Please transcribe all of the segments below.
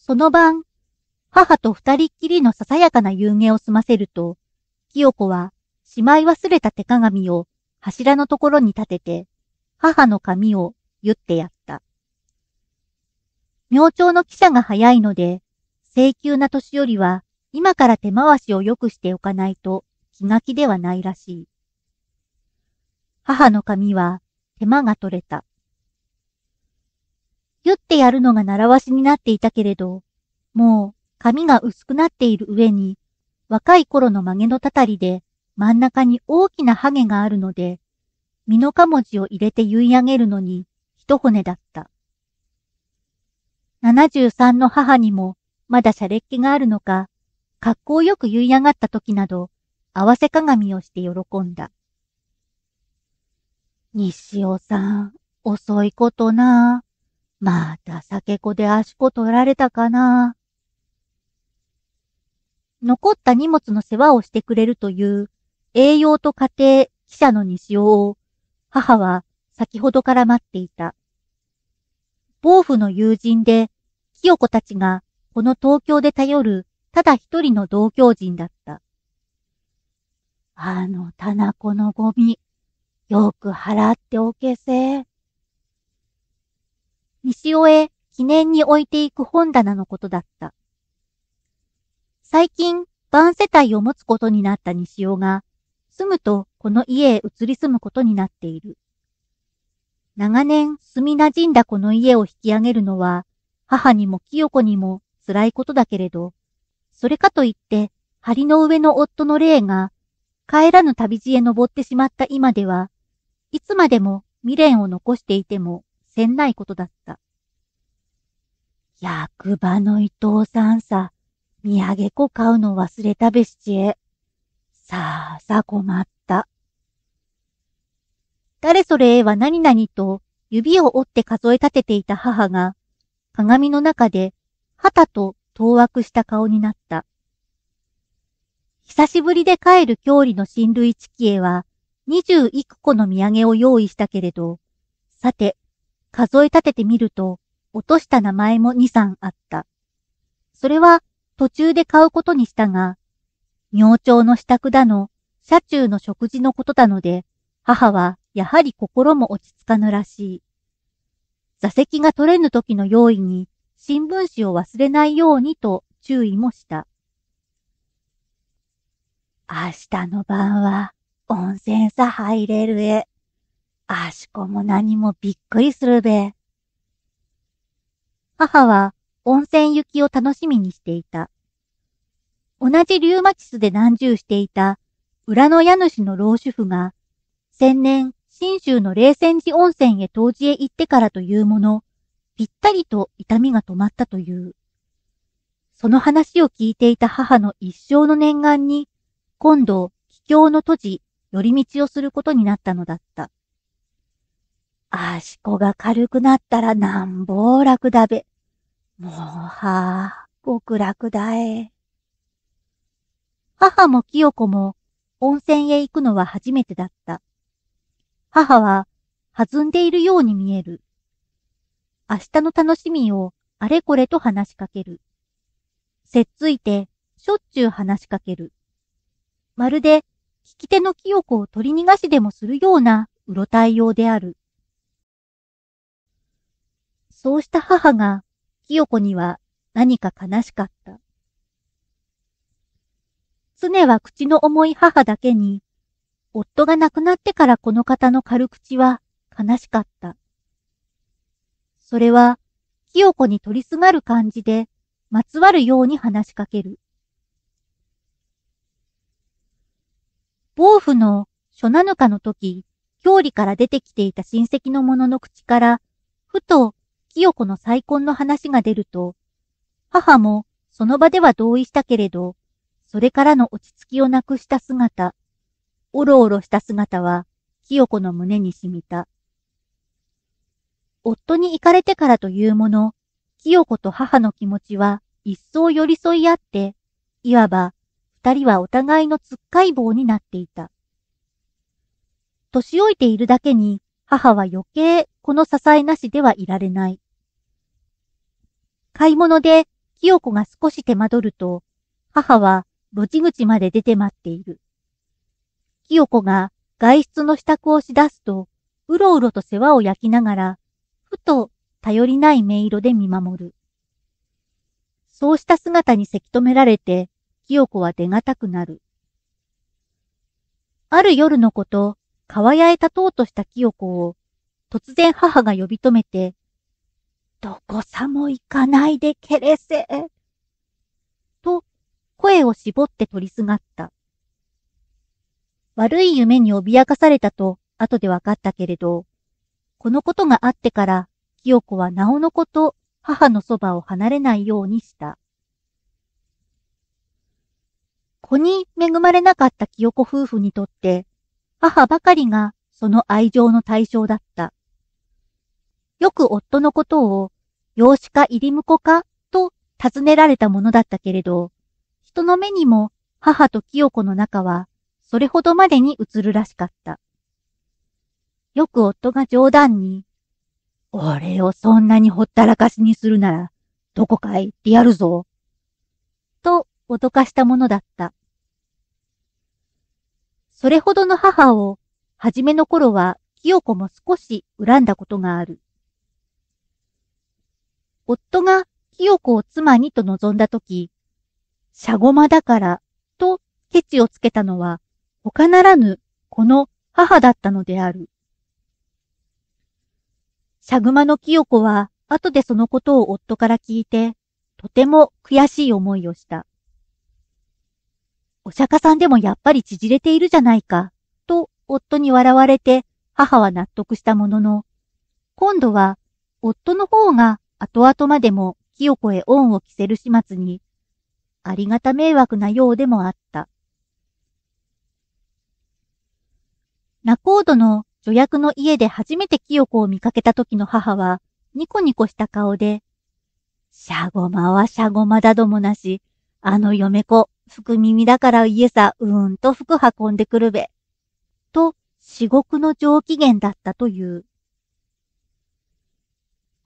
その晩、母と二人っきりのささやかな夕げを済ませると、清子は、しまい忘れた手鏡を柱のところに立てて、母の髪を言ってやった。明朝の記者が早いので、請求な年寄りは今から手回しを良くしておかないと気が気ではないらしい。母の髪は手間が取れた。ギってやるのが習わしになっていたけれど、もう髪が薄くなっている上に、若い頃の曲げのたたりで真ん中に大きなハゲがあるので、身のかもじを入れて言い上げるのに一骨だった。七十三の母にもまだシャレっ気があるのか、格好よく言い上がった時など、合わせ鏡をして喜んだ。西尾さん、遅いことなまた酒子で足子取られたかな。残った荷物の世話をしてくれるという栄養と家庭、記者の西尾を母は先ほどから待っていた。暴風の友人で清子たちがこの東京で頼るただ一人の同郷人だった。あの、棚子のゴミ、よく払っておけせ。西尾へ記念に置いていく本棚のことだった。最近、晩世帯を持つことになった西尾が、住むとこの家へ移り住むことになっている。長年住み馴染んだこの家を引き上げるのは、母にも清子にも辛いことだけれど、それかといって、梁の上の夫の霊が、帰らぬ旅路へ登ってしまった今では、いつまでも未練を残していてもせんないことだった。役場の伊藤さんさ、土産子買うの忘れたべしちえ。さあさあ困った。誰それは何々と指を折って数え立てていた母が、鏡の中ではたと当惑した顔になった。久しぶりで帰る郷里の新類地記へは、二十幾個の土産を用意したけれど、さて、数え立ててみると、落とした名前も2、3あった。それは途中で買うことにしたが、明朝の支度だの、車中の食事のことなので、母はやはり心も落ち着かぬらしい。座席が取れぬ時の用意に新聞紙を忘れないようにと注意もした。明日の晩は温泉さ入れるえ。あしこも何もびっくりするべ。母は温泉行きを楽しみにしていた。同じリュウマチスで難重していた裏の家主の老主婦が、先年、新州の冷泉寺温泉へ当時へ行ってからというもの、ぴったりと痛みが止まったという。その話を聞いていた母の一生の念願に、今度、帰郷の閉じ、寄り道をすることになったのだった。足こが軽くなったらなんぼ楽だべ。もうはあ、極楽だえ。母も清子も温泉へ行くのは初めてだった。母は弾んでいるように見える。明日の楽しみをあれこれと話しかける。せっついてしょっちゅう話しかける。まるで聞き手の清子を取り逃がしでもするようなうろたえようである。そうした母が、清子には何か悲しかった。常は口の重い母だけに、夫が亡くなってからこの方の軽口は悲しかった。それは、清子に取りすがる感じで、まつわるように話しかける。暴風の初七日の時、郷里から出てきていた親戚の者の口から、ふと清子の再婚の話が出ると、母もその場では同意したけれど、それからの落ち着きをなくした姿、おろおろした姿は、清子の胸に染みた。夫に行かれてからというもの、清子と母の気持ちは一層寄り添い合って、いわば二人はお互いのつっかい棒になっていた。年老いているだけに母は余計この支えなしではいられない。買い物で清子が少し手間取ると、母は路地口まで出て待っている。清子が外出の支度をしだすと、うろうろと世話を焼きながら、ふと頼りない音色で見守る。そうした姿にせき止められて、清子は出がたくなる。ある夜のこと、川屋へ立とうとした清子を、突然母が呼び止めて、どこさも行かないでけれせ。と、声を絞って取りすがった。悪い夢に脅かされたと後で分かったけれど、このことがあってから、清子はなおのこと母のそばを離れないようにした。子に恵まれなかった清子夫婦にとって、母ばかりがその愛情の対象だった。よく夫のことを、養子か入り婿かと尋ねられたものだったけれど、人の目にも母と清子の仲は、それほどまでに映るらしかった。よく夫が冗談に、俺をそんなにほったらかしにするなら、どこかへ行ってやるぞ。と脅かしたものだった。それほどの母を、はじめの頃は清子も少し恨んだことがある。夫が清子を妻にと望んだとき、シャゴマだから、とケチをつけたのは、他ならぬ、この母だったのである。シャグマの清子は、後でそのことを夫から聞いて、とても悔しい思いをした。お釈迦さんでもやっぱり縮れているじゃないか、と夫に笑われて母は納得したものの、今度は夫の方が後々までも清子へ恩を着せる始末に、ありがた迷惑なようでもあった。仲人の助役の家で初めて清子を見かけた時の母は、ニコニコした顔で、シャゴマはシャゴマだどもなし、あの嫁子、福耳だから家さ、うーんと服運んでくるべ。と、至極の上機嫌だったという。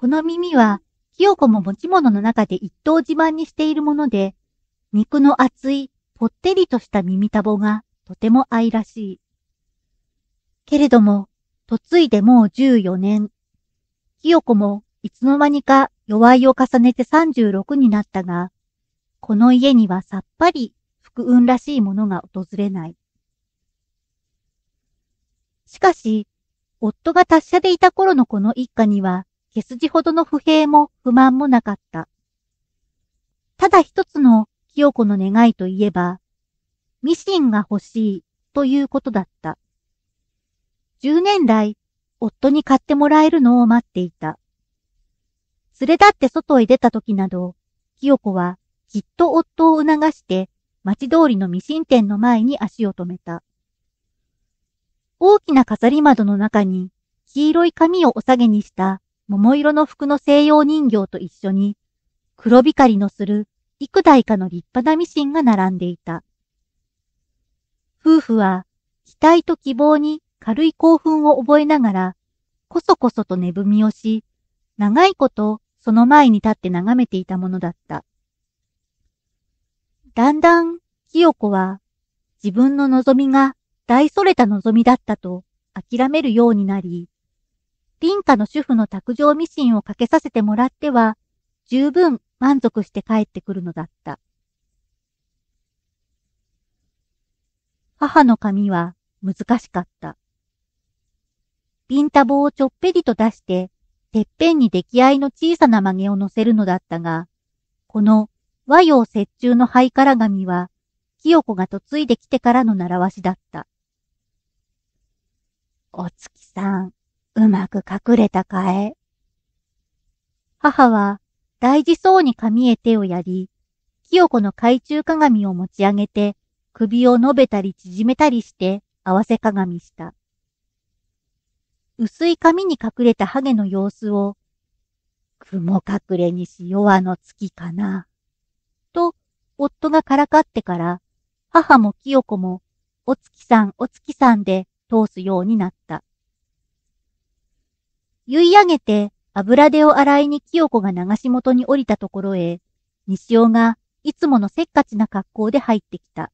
この耳は、清子も持ち物の中で一等自慢にしているもので、肉の厚い、ぽってりとした耳たぼが、とても愛らしい。けれども、嫁いでもう14年。清子も、いつの間にか、弱いを重ねて36になったが、この家にはさっぱり、福運らしいものが訪れない。しかし、夫が達者でいた頃のこの一家には、消す字ほどの不平も不満もなかった。ただ一つの清子の願いといえば、ミシンが欲しいということだった。10年来、夫に買ってもらえるのを待っていた。連れ立って外へ出た時など、清子はきっと夫を促して町通りのミシン店の前に足を止めた。大きな飾り窓の中に黄色い紙をお下げにした桃色の服の西洋人形と一緒に、黒光りのする幾台かの立派なミシンが並んでいた。夫婦は期待と希望に軽い興奮を覚えながら、こそこそと寝踏みをし、長いことその前に立って眺めていたものだった。だんだん、清子は自分の望みが大それた望みだったと諦めるようになり、ン家の主婦の卓上ミシンをかけさせてもらっては、十分満足して帰ってくるのだった。母の髪は難しかった。ピンタ棒をちょっぺりと出して、てっぺんに出来合いの小さな曲げを乗せるのだったが、この和洋折衷のハイカラ髪は、清子が嫁いできてからの習わしだった。お月さん、うまく隠れたかえ。母は大事そうに髪へ手をやり、清子の懐中鏡を持ち上げて、首を伸べたり縮めたりして合わせ鏡した。薄い髪に隠れたハゲの様子を、雲隠れにし弱の月かな、と夫がからかってから、母も清子も、お月さんお月さんで通すようになった。言い上げて、油でを洗いに清子が流し元に降りたところへ、西尾がいつものせっかちな格好で入ってきた。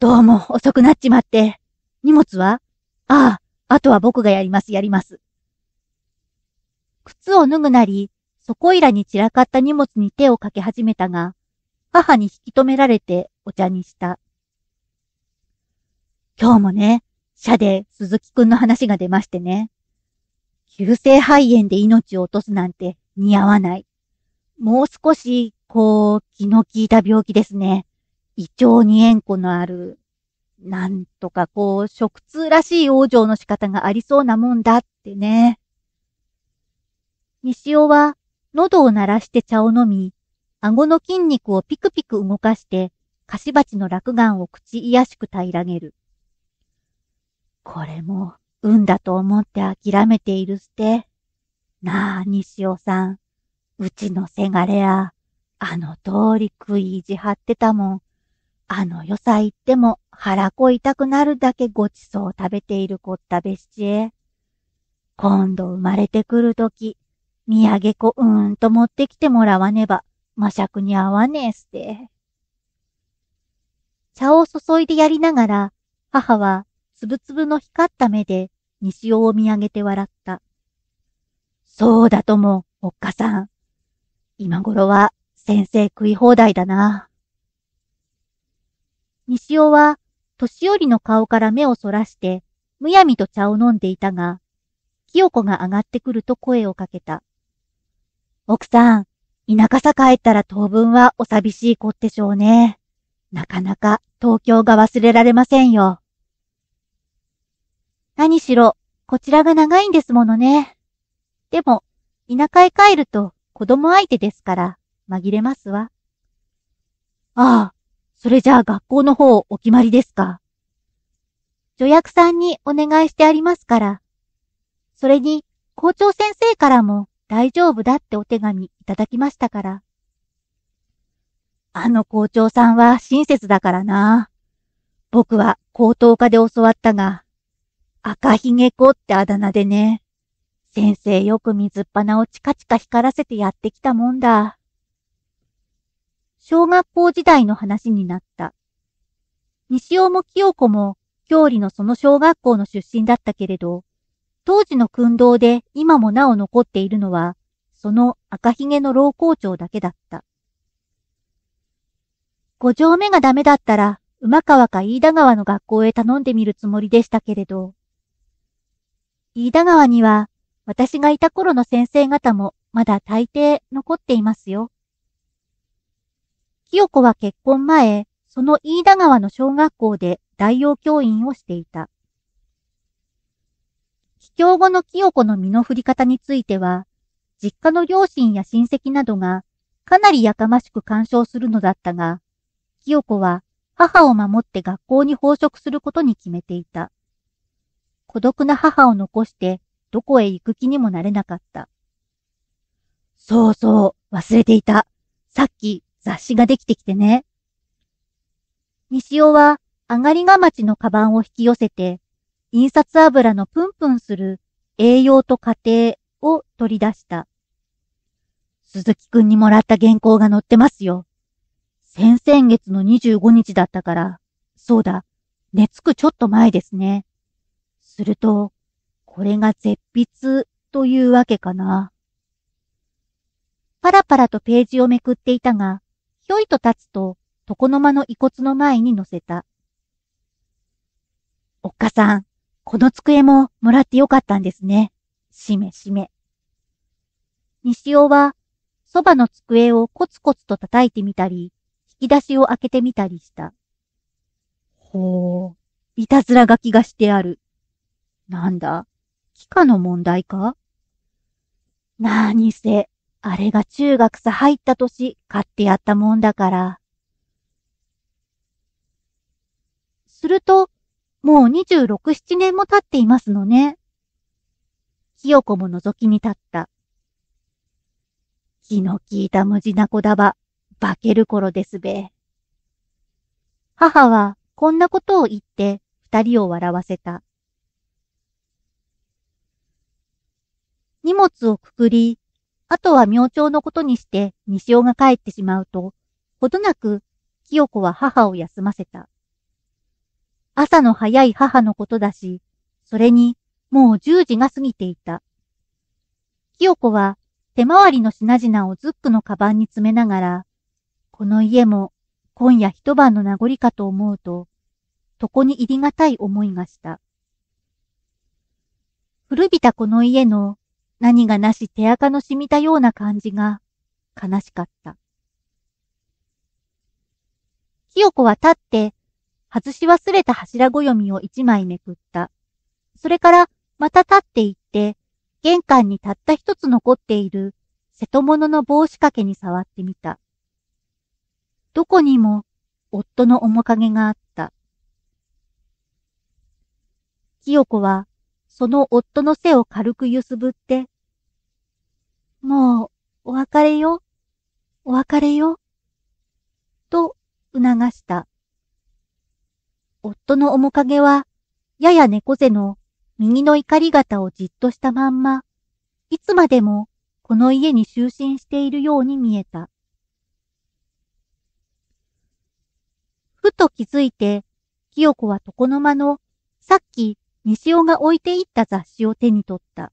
どうも遅くなっちまって。荷物はああ、あとは僕がやります、やります。靴を脱ぐなり、そこいらに散らかった荷物に手をかけ始めたが、母に引き止められてお茶にした。今日もね、社で鈴木くんの話が出ましてね。急性肺炎で命を落とすなんて似合わない。もう少し、こう、気の利いた病気ですね。胃腸に縁故のある、なんとかこう、食通らしい往生の仕方がありそうなもんだってね。西尾は、喉を鳴らして茶を飲み、顎の筋肉をピクピク動かして、菓子鉢の落眼を口癒しく平らげる。これも、運だと思って諦めているすて。なあ、西尾さん。うちのせがれや、あの通り食い意地張ってたもん。あの良さ言っても腹こ痛くなるだけごちそう食べているこったべしちえ。今度生まれてくるとき、土産こうーんと持ってきてもらわねば、魔尺に合わねえすて。茶を注いでやりながら、母はつぶつぶの光った目で西尾を見上げて笑った。そうだとも、おっかさん。今頃は先生食い放題だな。西尾は年寄りの顔から目をそらして、むやみと茶を飲んでいたが、清子が上がってくると声をかけた。奥さん、田舎さ帰ったら当分はお寂しい子ってしょうね。なかなか東京が忘れられませんよ。何しろ、こちらが長いんですものね。でも、田舎へ帰ると子供相手ですから紛れますわ。ああ、それじゃあ学校の方お決まりですか。助役さんにお願いしてありますから。それに、校長先生からも大丈夫だってお手紙いただきましたから。あの校長さんは親切だからな。僕は高等科で教わったが、赤ひげ子ってあだ名でね。先生よく水っ鼻をチカチカ光らせてやってきたもんだ。小学校時代の話になった。西尾も清子も、郷里のその小学校の出身だったけれど、当時の訓導で今もなお残っているのは、その赤ひげの老校長だけだった。五条目がダメだったら、馬川か飯田川の学校へ頼んでみるつもりでしたけれど、飯田川には、私がいた頃の先生方もまだ大抵残っていますよ。清子は結婚前、その飯田川の小学校で代用教員をしていた。帰郷後の清子の身の振り方については、実家の両親や親戚などがかなりやかましく干渉するのだったが、清子は母を守って学校に放職することに決めていた。孤独な母を残してどこへ行く気にもなれなかった。そうそう、忘れていた。さっき雑誌ができてきてね。西尾は上がりが町のカバンを引き寄せて、印刷油のプンプンする栄養と家庭を取り出した。鈴木くんにもらった原稿が載ってますよ。先々月の25日だったから、そうだ、寝つくちょっと前ですね。すると、これが絶筆というわけかな。パラパラとページをめくっていたが、ひょいと立つと、床の間の遺骨の前に乗せた。おっかさん、この机ももらってよかったんですね。しめしめ。西尾は、そばの机をコツコツと叩いてみたり、引き出しを開けてみたりした。ほう、いたずら書きがしてある。なんだ帰化の問題か何せ、あれが中学さ入った年買ってやったもんだから。すると、もう十六七年も経っていますのね。よこも覗きに立った。気の利いた無事な子だば、化ける頃ですべ。母はこんなことを言って二人を笑わせた。荷物をくくり、あとは明朝のことにして西尾が帰ってしまうと、ほどなく清子は母を休ませた。朝の早い母のことだし、それにもう10時が過ぎていた。清子は手回りの品々をズックのカバンに詰めながら、この家も今夜一晩の名残かと思うと、床に入りがたい思いがした。古びたこの家の何がなし手垢の染みたような感じが悲しかった。清子は立って、外し忘れた柱ごよみを一枚めくった。それからまた立って行って、玄関にたった一つ残っている瀬戸物の帽子掛けに触ってみた。どこにも夫の面影があった。清子はその夫の背を軽く揺すぶって、もう、お別れよ、お別れよ、と促した。夫の面影は、やや猫背の右の怒り方をじっとしたまんま、いつまでもこの家に就寝しているように見えた。ふと気づいて、清子は床の間のさっき西尾が置いていった雑誌を手に取った。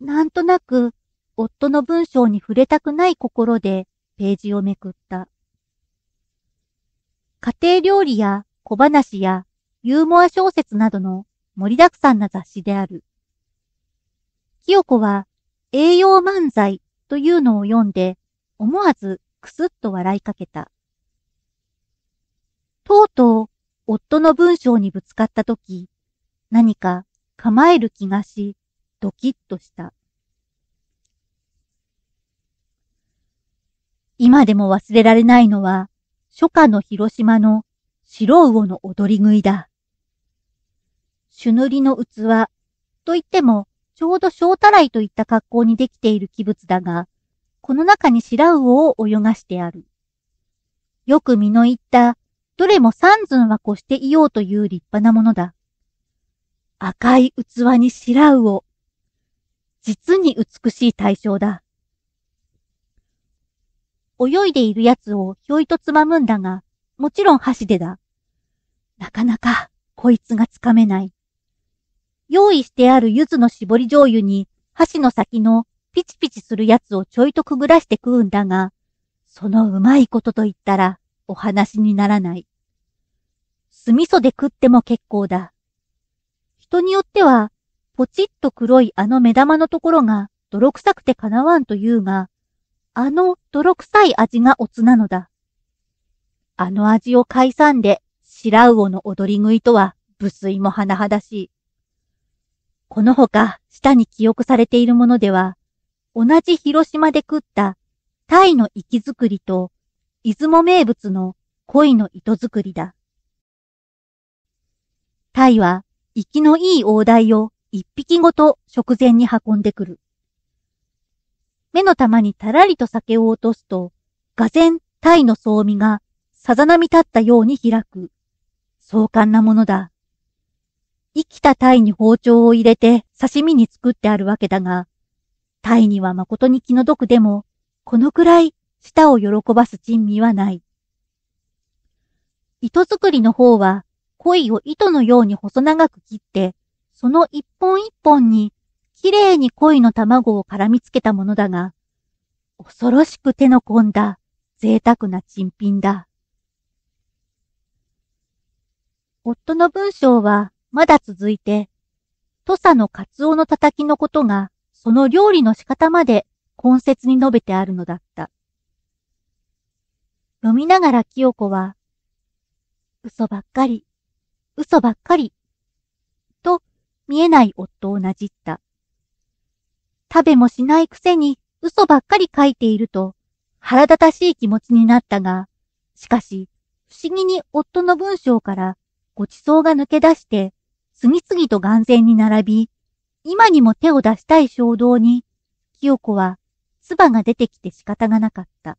なんとなく、夫の文章に触れたくない心でページをめくった。家庭料理や小話やユーモア小説などの盛りだくさんな雑誌である。清子は栄養漫才というのを読んで思わずくすっと笑いかけた。とうとう夫の文章にぶつかったとき、何か構える気がし、ドキッとした。今でも忘れられないのは、初夏の広島の白魚の踊り食いだ。朱塗りの器といっても、ちょうど小たらいといった格好にできている器物だが、この中に白魚を泳がしてある。よく身のいったどれも三寸は越していようという立派なものだ。赤い器に白魚。実に美しい対象だ。泳いでいる奴をひょいとつまむんだが、もちろん箸でだ。なかなか、こいつがつかめない。用意してある柚子の絞り醤油に、箸の先のピチピチするやつをちょいとくぐらして食うんだが、そのうまいことと言ったらお話にならない。酢味噌で食っても結構だ。人によっては、ポチッと黒いあの目玉のところが泥臭くてかなわんと言うが、あの泥臭い味がおつなのだ。あの味を解散で白魚の踊り食いとは無粋も甚だしい。このほか下に記憶されているものでは、同じ広島で食ったタイの息づくりと、出雲名物の恋の糸づくりだ。タイは、生きのいい大台を一匹ごと食前に運んでくる。目の玉にたらりと酒を落とすと、がぜんタイの装味がさざ波立ったように開く。壮観なものだ。生きたタイに包丁を入れて刺身に作ってあるわけだが、タイには誠に気の毒でも、このくらい舌を喜ばす珍味はない。糸作りの方は恋を糸のように細長く切って、その一本一本に、綺麗に恋の卵を絡みつけたものだが、恐ろしく手の込んだ贅沢な珍品だ。夫の文章はまだ続いて、土佐のカツオのたたきのことが、その料理の仕方まで根節に述べてあるのだった。読みながら清子は、嘘ばっかり、嘘ばっかり。と、見えない夫をなじった。食べもしないくせに嘘ばっかり書いていると腹立たしい気持ちになったが、しかし不思議に夫の文章からご馳走が抜け出して次々と眼前に並び、今にも手を出したい衝動に、清子は唾が出てきて仕方がなかった。